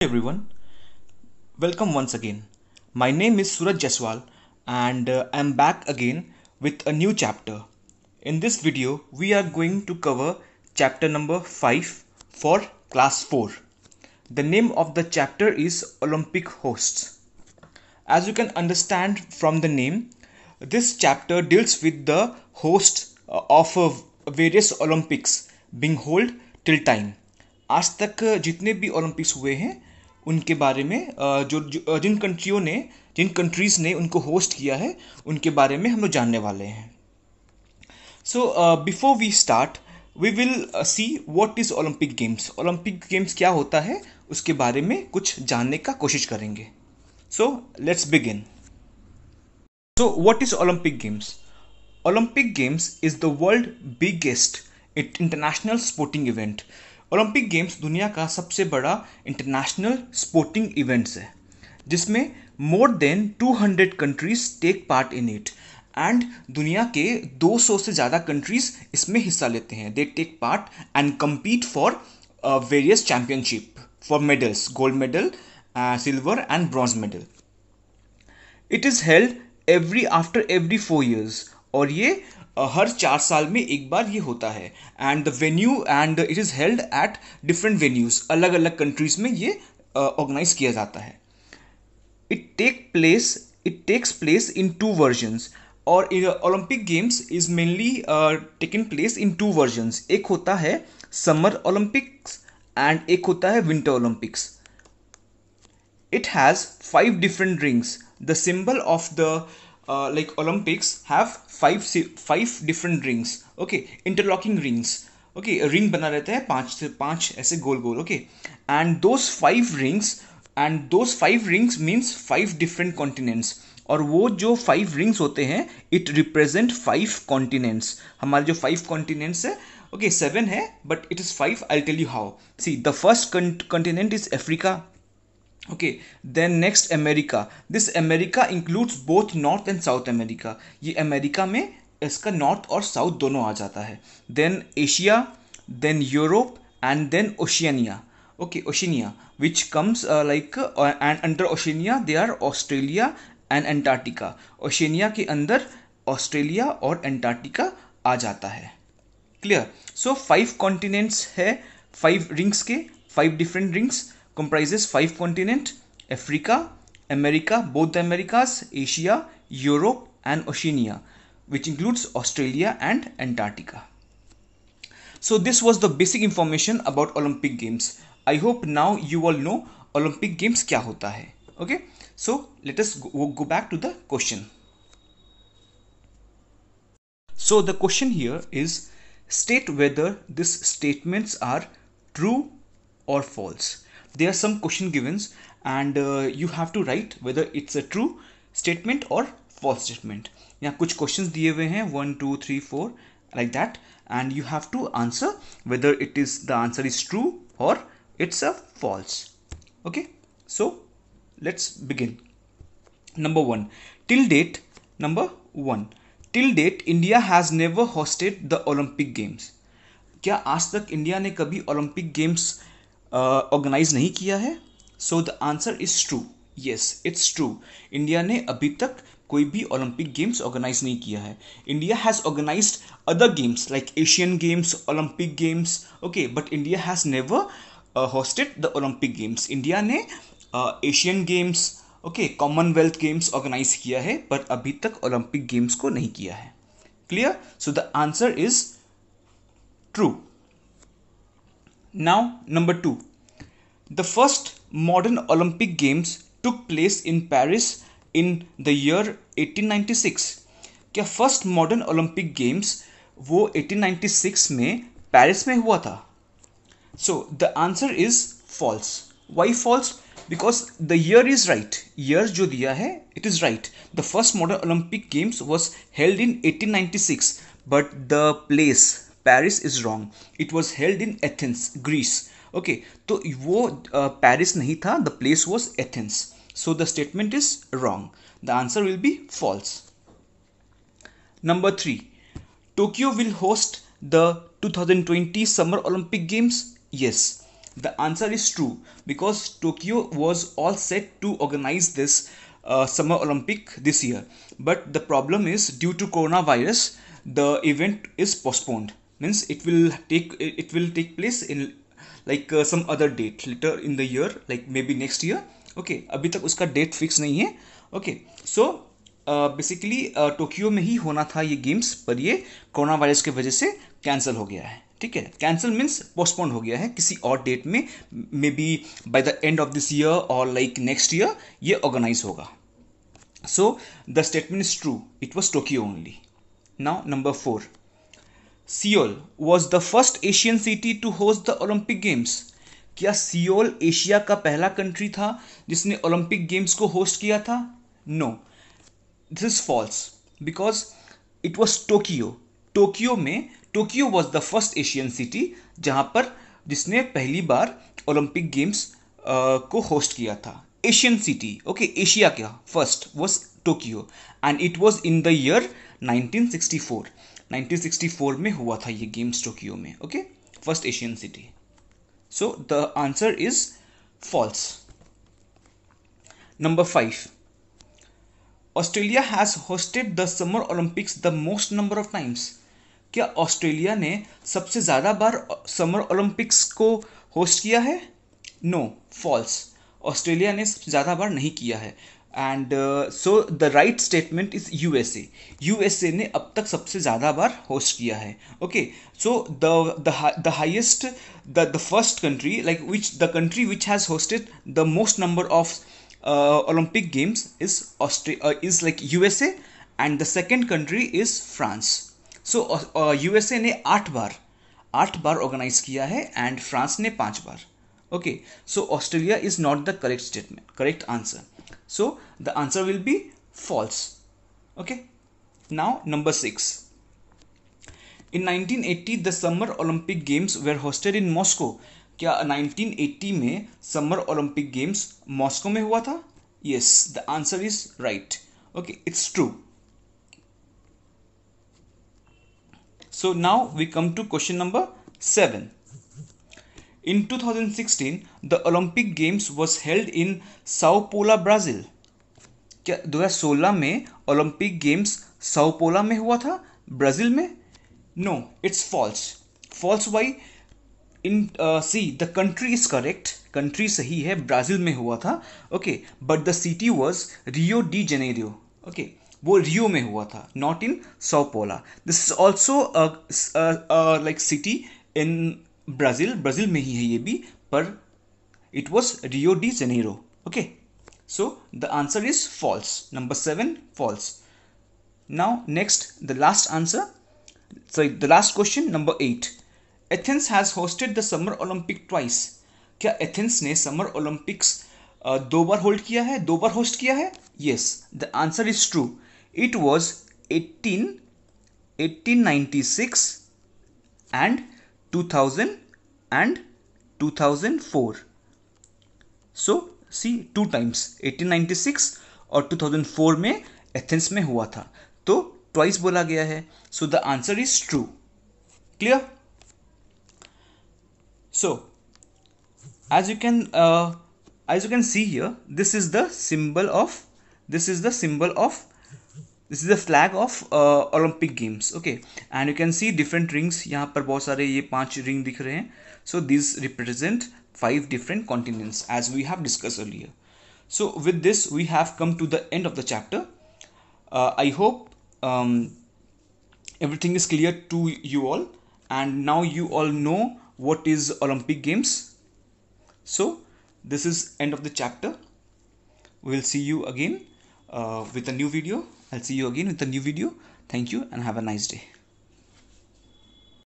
everyone welcome once again my name is suraj Jaswal and uh, i'm back again with a new chapter in this video we are going to cover chapter number 5 for class 4 the name of the chapter is olympic hosts as you can understand from the name this chapter deals with the host uh, of uh, various olympics being held till time आज तक जितने भी Olympics हुए हैं उनके बारे में जो, जो जिन कंट्रियों ने जिन कंट्रीज़ ने उनको होस्ट किया है उनके बारे में हम लोग जानने वाले हैं so before we start we will see what is Olympic games Olympic games क्या होता है उसके बारे में कुछ जानने का कोशिश करेंगे so let's begin so what is Olympic games Olympic games is the world biggest international sporting event Olympic games दुनिया का सबसे बड़ा इंटरनेशनल स्पोर्टिंग इवेंट्स है जिसमें more than 200 countries take part in it and दुनिया के 200 से ज़्यादा कंट्रीज इसमें हिस्सा लेते हैं they take part and compete for various championship for medals gold medal silver and bronze medal it is held every after every four years और ये हर चार साल में एक बार ये होता है and the venue and it is held at different venues अलग अलग कंट्रीज में ये ऑर्गेनाइज किया जाता है it take place it takes place in two versions और Olympic games is mainly taking place in two versions एक होता है समर ओलंपिक्स एंड एक होता है winter Olympics it has five different rings the symbol of the Uh, like olympics have five five different rings okay interlocking rings okay ring bana rehta hai panch se panch aise gol okay and those five rings and those five rings means five different continents और वो जो five rings होते हैं it represent five continents हमारे जो five continents है okay seven है but it is five I tell you how see the first continent is Africa okay then next America this America includes both north and south America ये America में इसका north और south दोनों आ जाता है then Asia then Europe and then Oceania okay Oceania which comes like and under Oceania they are Australia and Antarctica Oceania के अंदर ऑस्ट्रेलिया और एंटार्टिका आ जाता है क्लियर सो फाइव कॉन्टिनेंट्स है फाइव रिंग्स के five different rings comprises five continents Africa, America, both the Americas, Asia, Europe, and Oceania, which includes Australia and Antarctica. So, this was the basic information about Olympic Games. I hope now you all know Olympic Games kya hota hai. Okay, so let us go, go back to the question. So, the question here is state whether these statements are true or false there are some question given and uh, you have to write whether it's a true statement or false statement Yeah, which questions 1 2 3 three four like that and you have to answer whether it is the answer is true or it's a false okay so let's begin number 1 till date number 1 till date india has never hosted the olympic games क्या आज तक India ने कभी Olympic games organise नहीं किया है so the answer is true yes it's true India ने अभी तक कोई भी ओलंपिक गेम्स ऑर्गेनाइज नहीं किया है India has organise other games like Asian games Olympic games okay but India has never hosted the Olympic games India ने Asian games okay Commonwealth games organise किया है पर अभी तक ओलंपिक गेम्स को नहीं किया है clear so the answer is true Now, number two. The first modern Olympic Games took place in Paris in the year 1896. क्या फर्स्ट मॉडर्न ओलंपिक गेम्स वो 1896 में पेरिस में हुआ था so the answer is false why false because the year is right year जो दिया है it is right the first modern Olympic games was held in 1896 but the place Paris is wrong. It was held in Athens, Greece. Okay, तो वो uh, Paris नहीं था the place was Athens so the statement is wrong the answer will be false number 3 tokyo will host the 2020 summer olympic games yes the answer is true because tokyo was all set to organize this uh, summer olympic this year but the problem is due to coronavirus the event is postponed means it will take it will take place in like uh, some other date later in the year like maybe next year okay okay, अभी तक उसका date fix नहीं है okay so basically Tokyo में ही होना था ये games पर ये कोरोना वायरस की वजह से कैंसिल हो गया है ठीक है कैंसिल मीन्स पोस्टपोन हो गया है किसी और डेट में maybe by the end of this year और लाइक नेक्स्ट ईयर ये ऑर्गेनाइज होगा so the statement is true it was Tokyo only now number four Seoul was the first Asian city to host the Olympic games क्या Seoul Asia का पहला country था जिसने Olympic games को host किया था no this is false because it was Tokyo Tokyo में Tokyo was the first Asian city जहाँ पर जिसने पहली बार ओलंपिक गेम्स को होस्ट किया था एशियन सिटी ओके एशिया का first was Tokyo and it was in the year four 1964 में हुआ था ये गेम्स टोक्यो में okay first Asian city so the answer is false number five Australia has hosted the summer Olympics the most number of times क्या Australia ने सबसे ज़्यादा बार समर ओलंपिक्स को होस्ट किया है नो no, फॉल्स ऑस्ट्रेलिया ने सबसे ज़्यादा बार नहीं किया है and so the right statement is U U S A S A ने अब तक सबसे ज़्यादा बार होस्ट किया है okay so the highest the first country like which the country which has hosted the most number of Olympic is Australia is like U S A and the second country is France so U S A ने आठ बार आठ बार organise किया है and France ने पांच बार okay so Australia is not the correct statement correct answer So the answer will be false. Okay. Now number six. In 1980, the Summer Olympic Games were hosted in Moscow. क्या 1980 में Summer Olympic Games Moscow में हुआ था? Yes, the answer is right. Okay, it's true. So now we come to question number seven. In 2016, the Olympic Games was held in Sao Paulo, Brazil क्या 2016 में Olympic games साउपोला में हुआ था Brazil में no it's false false why in C the country is correct country सही है Brazil में हुआ था okay but the city was Rio de Janeiro okay वो रियो में हुआ था not in Sao Paulo this is also like city in Brazil Brazil में ही है ये भी पर it was Rio de Janeiro okay so the answer is false number seven false now next the last answer sorry the last question number eight Athens has hosted the summer Olympic twice क्या Athens ने summer Olympics uh, दो बार hold किया है दो बार host किया है yes the answer is true it was eighteen eighteen ninety six and 2000 and 2004 so see two times 1896 और 2004 में एथेंस में हुआ था तो ट्वाइस बोला गया है so the answer is true clear so as you can as you can see here this is the symbol of this is the symbol of this is the flag of uh, olympic games okay and you can see different rings yahan par bahut sare ye panch ring dikh rahe hain so these represent five different continents as we have discussed earlier so with this we have come to the end of the chapter uh, i hope um, everything is clear to you all and now you all know what is olympic games so this is end of the chapter we'll see you again uh, with a new video I'll see you again with a new video. Thank you and have a nice day.